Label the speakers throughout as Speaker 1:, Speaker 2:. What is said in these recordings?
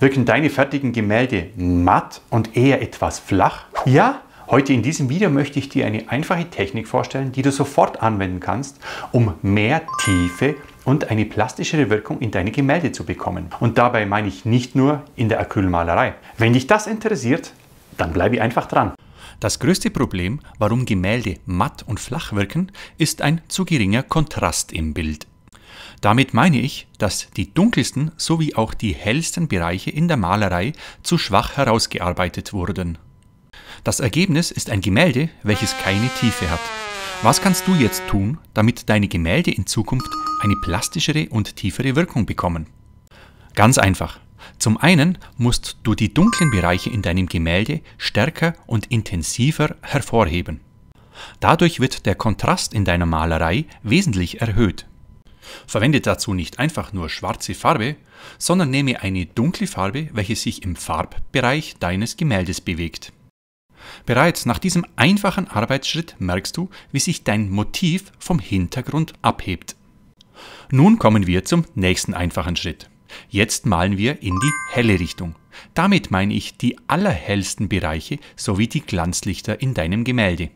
Speaker 1: wirken deine fertigen Gemälde matt und eher etwas flach? Ja, heute in diesem Video möchte ich dir eine einfache Technik vorstellen, die du sofort anwenden kannst, um mehr Tiefe und eine plastischere Wirkung in deine Gemälde zu bekommen. Und dabei meine ich nicht nur in der Acrylmalerei. Wenn dich das interessiert, dann bleibe einfach dran. Das größte Problem, warum Gemälde matt und flach wirken, ist ein zu geringer Kontrast im Bild. Damit meine ich, dass die dunkelsten sowie auch die hellsten Bereiche in der Malerei zu schwach herausgearbeitet wurden. Das Ergebnis ist ein Gemälde, welches keine Tiefe hat. Was kannst du jetzt tun, damit deine Gemälde in Zukunft eine plastischere und tiefere Wirkung bekommen? Ganz einfach. Zum einen musst du die dunklen Bereiche in deinem Gemälde stärker und intensiver hervorheben. Dadurch wird der Kontrast in deiner Malerei wesentlich erhöht. Verwende dazu nicht einfach nur schwarze Farbe, sondern nehme eine dunkle Farbe, welche sich im Farbbereich deines Gemäldes bewegt. Bereits nach diesem einfachen Arbeitsschritt merkst du, wie sich dein Motiv vom Hintergrund abhebt. Nun kommen wir zum nächsten einfachen Schritt. Jetzt malen wir in die helle Richtung. Damit meine ich die allerhellsten Bereiche sowie die Glanzlichter in deinem Gemälde.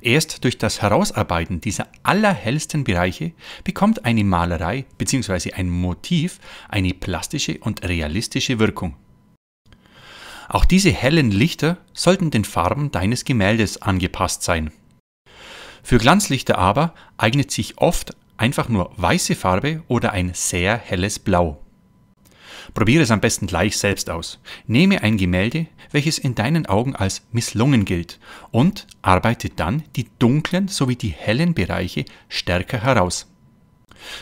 Speaker 1: Erst durch das Herausarbeiten dieser allerhellsten Bereiche bekommt eine Malerei bzw. ein Motiv eine plastische und realistische Wirkung. Auch diese hellen Lichter sollten den Farben deines Gemäldes angepasst sein. Für Glanzlichter aber eignet sich oft einfach nur weiße Farbe oder ein sehr helles Blau. Probiere es am besten gleich selbst aus. Nehme ein Gemälde, welches in deinen Augen als misslungen gilt, und arbeite dann die dunklen sowie die hellen Bereiche stärker heraus.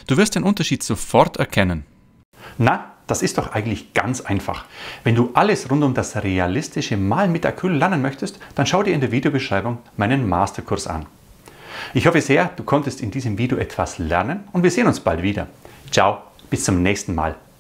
Speaker 1: Du wirst den Unterschied sofort erkennen. Na, das ist doch eigentlich ganz einfach. Wenn du alles rund um das realistische Mal mit Acryl lernen möchtest, dann schau dir in der Videobeschreibung meinen Masterkurs an. Ich hoffe sehr, du konntest in diesem Video etwas lernen und wir sehen uns bald wieder. Ciao, bis zum nächsten Mal.